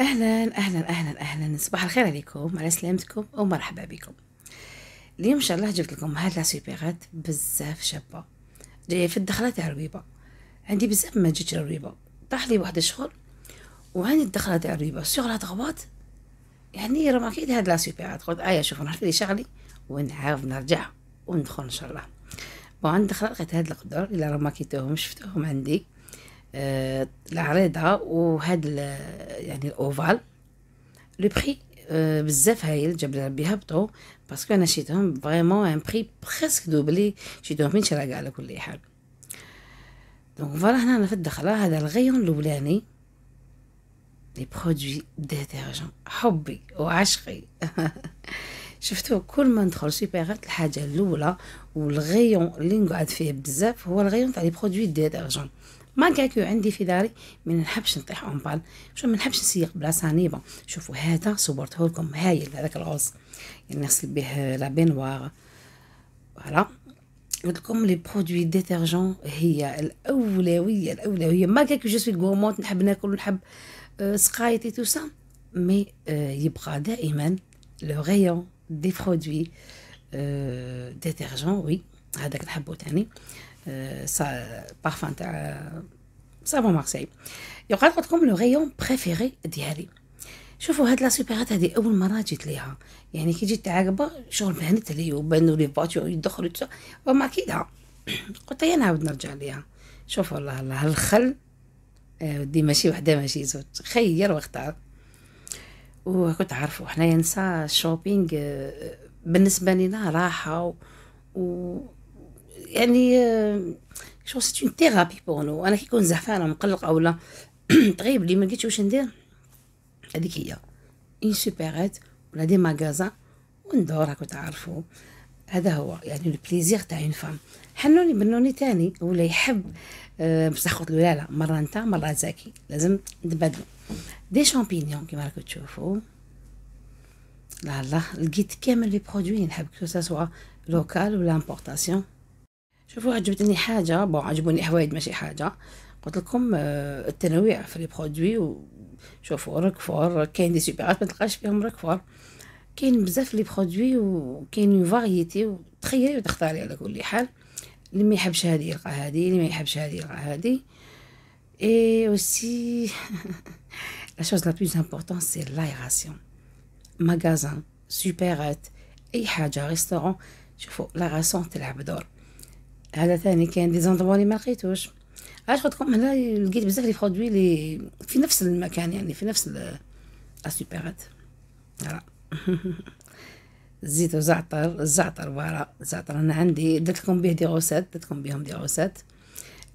اهلا اهلا اهلا اهلا صباح الخير عليكم على سلامتكم ومرحبا بكم اليوم ان شاء الله جبت لكم هاد لاسوبيغات بزاف شابه جايه في الدخله تاع الرويبه عندي بزاف ما جيتش الرويبه طاح لي واحد الشهر وعندي الدخله تاع الرويبه شغلها تغبط يعني راه هاد لاسوبيغات قلت ايا شوف نعرف لي شغلي ونعاود نرجع وندخل ان شاء الله بون عند دخلت لقيت هاد القدر الا راه شفتوهم عندي آه، العريضه وهاد يعني الاوفال لو بري آه، بزاف هايل جاب لي ربي هبطو باسكو انا شيتهم فريمون ان بري بريسك دوبلي شيتهم من شراكه على كل حال دونك فوالا هنا انا في الدخله هذا الغيون الاولاني لي برودوي ديتيرجون حبي وعشقي شفتو كل ما ندخل سوبرات الحاجه الاولى والغيون اللي نقعد فيه بزاف هو الغيون تاع لي برودوي ديتيرجون ما كاكيو عندي في داري ما نحبش نطيح اون بال شو ما نحبش نسيق بلا سانيبا شوفوا هذا صورته لكم هايل هذاك الغوص يعني نغسل به لابينوار فوالا قلت لكم لي برودوي ديتيرجون هي الاولويه الاولويه ما كاكيو جو سوي غورموند نحب ناكل ونحب سقايتي تو سا مي يبقى دائما لو غيون دي برودوي ديتيرجون وي هذاك نحبو تاني بارفان تاع صابون مارسي يقال لكم لو غيون بريفيري ديالي شوفوا هاد لا سوبرات هادي اول مره جيت ليها يعني كي جيت تعاقبه شغل بانت لي وبانوا لي فاتور يدخلوا وما كيدها قلت انا نعاود نرجع ليها شوف والله الله الخل آه، ودي ماشي وحده ماشي زوج خير واختار وكنت عارفه حنايا نسا الشوبينغ آه، بالنسبه لينا راحه و... و... يعني آه، شو سيت اون ثيرابي بوغ نو انا كي نكون زعفانه مقلقه ولا تغيب لي ما لقيتش واش ندير هذيك هي اون سوبيرات ولا دي ماغازا وندور راكم تعرفوا هذا هو يعني البليزير تاع اون فام حنوني بنوني تاني ولا يحب آه، بصح قلت له لا لا مره انت مره زكي لازم نتبادلوا دي شامبينيون كيما راكم تشوفوا لا لا لقيت كامل لي برودوي نحب كو سوا لوكال ولا امبورطاسيون شوفوا عجبتني حاجة بون عجبوني حوايج ماشي حاجة قلت لكم آه، التنويع في لي برودوي شوفوا ركفور كاين دي سوبرات ما تلقاش فيهم ركفور كاين بزاف لي برودوي وكاين اون فاريتي و وتختاري على كل حال اللي ما يحبش هذه يلقى هذه اللي ما يحبش هذه يلقى هذه اي اوسي لا شوز لا بلوز importante سي لايغاسيون مكازان سوبرات اي حاجه ريستورون شوفوا لايغاسيون تلعب دور هذا ثاني كان ديزونطبوني ما لقيتوش علاش قلت لكم هنا لقيت بزاف لي برودوي لي في نفس المكان يعني في نفس السوبرات زيت وزعتر الزعتر فوالا الزعتر انا عندي درت لكم به دي غوسات درت لكم بهم دي غوسات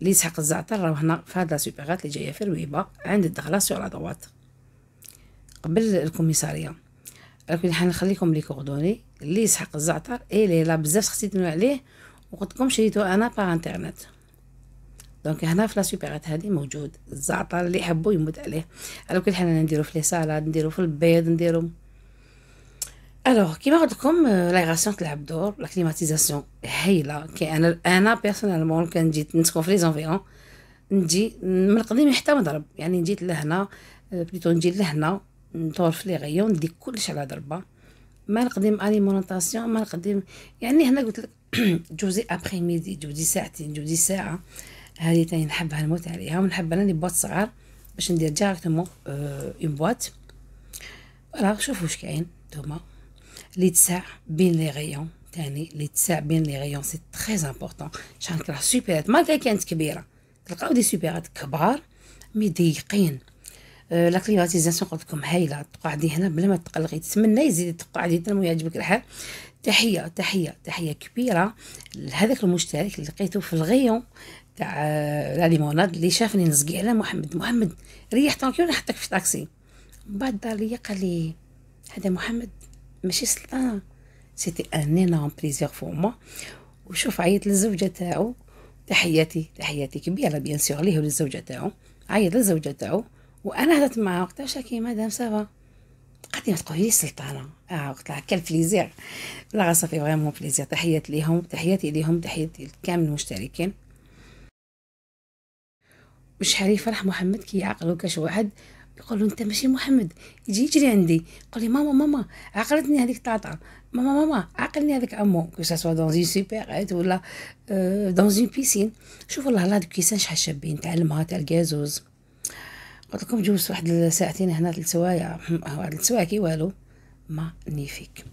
لي يسحق الزعتر راه هنا في هاد لاسوبيغات لي جايه في رويبه عند الدخله سور لا قبل الكوميساريه راكم حنخليكم لي كوردوني لي يسحق الزعتر اي لي لا بزاف خصيتنو عليه وقلت لكم شريتو انا بار انترنت دونك هنا في لاسوبيرات هذه موجود الزعتر اللي يحبو يموت عليه على كل حال انا نديرو في لي سالاد نديرو في البيض نديرو الوغ كيما قلت لكم لايغاسيون آه، تلعب دور لا كليماتيزاسيون هايله كي انا انا بيرسونيلمون كان جيت نسكن في لي زونفيرون نجي من القديم حتى مضرب يعني نجيت لهنا آه، بليتو نجي لهنا نطور في لي غيون ندي كلش على ضربه ما نقدم اليمونطاسيون ما نقدم يعني هنا قلت لك جوزي ابخي ميدي جوزي ساعتين جوزي ساعه هذه تاني نحبها نموت عليها ونحب انا لي بواط صغار باش ندير ديريكتومون آه، اون بواط راه شوفوا واش كاين نتوما لي تساع بين لي غيون تاني لي تساع بين لي غيون سي تري امبورطون شحال كره سوبيرات ما كانت كبيره تلقاو دي سوبيرات كبار مي ضيقين آه، لا كليماتيزاسيون قلت لكم هايله تقعدي هنا بلا ما تقلقي تسمنى يزيد تقعدي تنمو يعجبك الحال تحيه تحيه تحيه كبيره لهذاك المشترك اللي لقيته في الغيون تاع آه، لا ليموناد اللي شافني نزقي على محمد محمد ريح طونكيو نحطك في طاكسي بعد دار ليا قال لي هذا محمد ماشي سلطان سيتي ان انورم بليزير فور مو وشوف عيط للزوجه تاعو تحياتي تحياتي كبيره بيان سور ليه وللزوجه تاعو عيط للزوجه تاعو وانا هضرت معاها قلت لها شاكي مدام سافا قالت لي ما تقولي لي السلطانه اه قلت لها كان بليزيغ لا صافي فريمون بليزيغ تحيات ليهم تحياتي ليهم تحياتي لكامل المشتركين مش حريف فرح محمد يعقلو كاش واحد يقول له انت ماشي محمد يجي يجري عندي يقول لي ماما ماما عقلتني هذيك طاطا ماما ماما عقلني هذاك امو كو سوا دون اون سوبيريت ولا دون اون بيسين شوف والله لا دوك كيسان شحال شابين تاع الماء تاع الكازوز غتلقاو جوزت واحد ساعتين هنا ثلاث سوايع واحد ثلاث سوايع كي والو مانيفيك الترتيب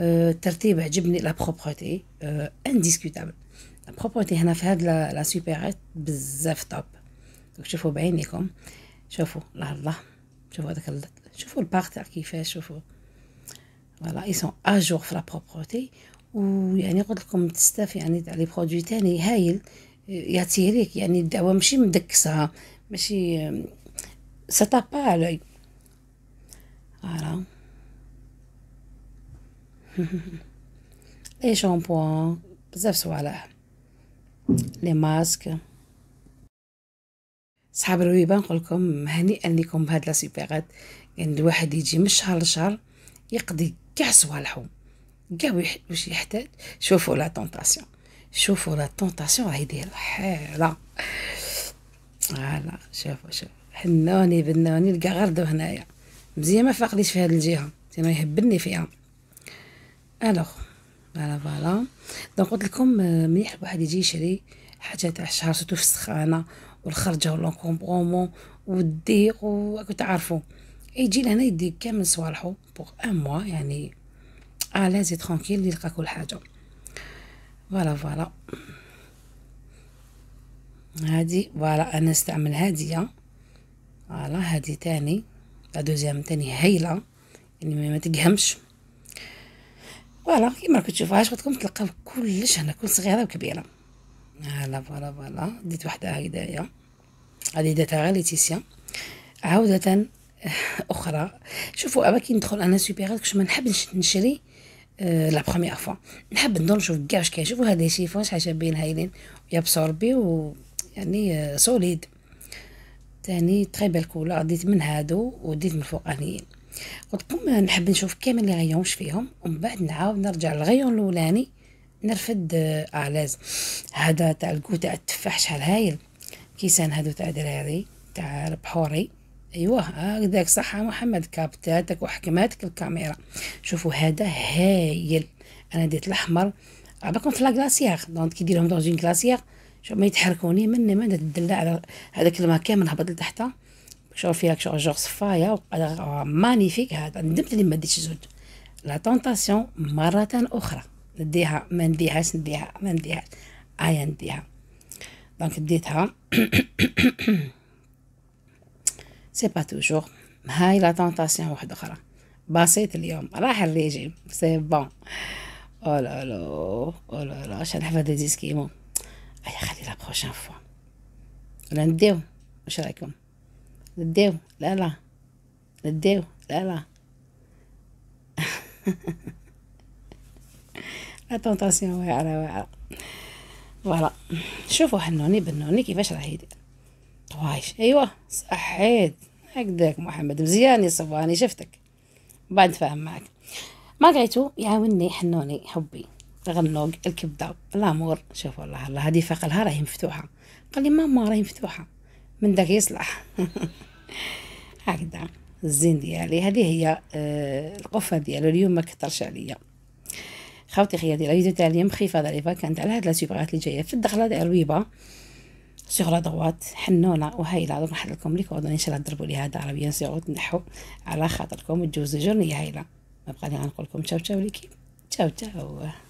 أه الترتيب عجبني لا بروبرتي أه انديسكوتابل لا بروبرتي هنا في هاد لا سوبيريت بزاف دونك شوفوا بعينيكم شوفوا الله الله شوفوا هذاك شوفوا الباغ تاع كيفاش شوفوا فوالا اي سون اجور في لا بروبرتي ويعني قلت لكم تستاف يعني تاع لي برودوي تاني هايل يعطيه ليك يعني الدعوه ماشي مدكسه ماشي ça tape pas à l'œil. Voilà. les shampoings, لي ماسك صحاب الويبه نقول لكم هنيئا لكم بهاد لا سوبيغات يعني الواحد يجي من شهر لشهر يقضي كاع صوالحو كاع واش يحتاج شوفوا لا طونطاسيون شوفوا لا طونطاسيون راهي دايره حاله فوالا شوفوا شوفوا حنوني بنوني لقى غردو هنايا مزيان ما فاقديش في هاد الجهه تينا يهبلني فيها الوغ فوالا فوالا دونك قلت لكم آه، مليح الواحد يجي يشري حاجه تاع الشهر سوتو في السخانه والخرجه كومبرومون والضيق وراكم تعرفوا يجي لهنا يدي كامل صوالحو بوغ ان موا يعني الازي ترونكيل يلقى كل حاجه فوالا فوالا هادي فوالا انا نستعمل هاديه فوالا هادي تاني لا دوزيام تاني هايله يعني ما تقهمش فوالا كيما راكم تشوفوا هاش غتكون تلقاو كلش هنا كل صغيره وكبيره هلا فوالا فوالا ديت وحده هكذايا هادي داتها غير ليتيسيا عودة أخرى شوفوا كي ندخل أنا سوبيغات كش ما نحبش نشري آه، لا بخومييغ فوا نحب ندور نشوف كاع واش كاين شوفوا هذا شيفون شحال شابين هايلين ويابسوربي و يعني سوليد آه، تاني تري بيل كولور ديت من هادو وديت من الفوقانيين قلت لكم آه، نحب نشوف كامل لي غيون واش فيهم ومن بعد نعاود نرجع للغيون الاولاني نرفد الاز آه، هذا تاع الكو تاع التفاح شحال هايل كيسان هادو تاع دراري تاع بحوري ايوه هكذاك صح محمد كابتاتك وحكماتك الكاميرا شوفوا هذا هايل انا ديت الاحمر عباكم في لا كلاسيير دونك كيديرهم دون جين كلاسيير شو ما يتحركوني مني من الدلة على هذاك الماء كامل نهبط لتحت شغل فيها شغل جوغ صفايا مانيفيك آه، هذا ندمت اللي ما ديتش زود لا تونتاسيون مرة أخرى نديها ما نديهاش نديها ما نديهاش أيا نديها آه، دونك ديتها سي با توجور هاي لا تونتاسيون واحدة أخرى بسيط اليوم راح الريجيم سي بون او لا لا او لا لا شنحفظ ديسكيمون هيا خلي لا بروشين فوا ولا نديو واش رايكم نديو لا لا نديو لا لا لا طونطاسيون واعره واعره فوالا شوفوا حنوني بنوني كيفاش راه يدير طوايش ايوا صحيت هكداك محمد مزيان يا صباني شفتك بعد فاهم ما قريتو يعاوني حنوني حبي غنوق الكبده الامور شوف والله الله هذه فاقلها راهي مفتوحه قال لي ماما راهي مفتوحه من داك يصلح هكذا الزين ديالي هذه هي آه، القفه ديالو اليوم ما كثرش عليا خاوتي خياتي لا فيديو تاع اليوم خفيفه ظريفه كانت على هاد لا سوبغات اللي جايه في الدخله تاع الويبه سيغ لا دوات حنونه وهايله دوك نحط لكم لي كوردون ان شاء الله تضربوا لي هذا راه بيان سيغ وتنحوا على خاطركم وتجوزوا جورنيه هايله ما بقى لي غنقول لكم تشاو تشاو ليكيب تشاو تشاو